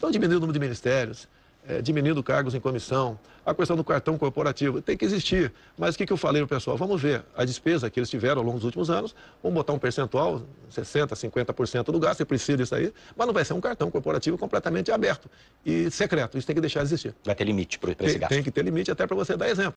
Então, diminuindo o número de ministérios, é, diminuindo cargos em comissão, a questão do cartão corporativo tem que existir. Mas o que, que eu falei para o pessoal? Vamos ver a despesa que eles tiveram ao longo dos últimos anos, vamos botar um percentual, 60%, 50% do gasto, você precisa disso aí, mas não vai ser um cartão corporativo completamente aberto e secreto. Isso tem que deixar de existir. Vai ter limite para esse gasto. Tem, tem que ter limite até para você dar exemplo.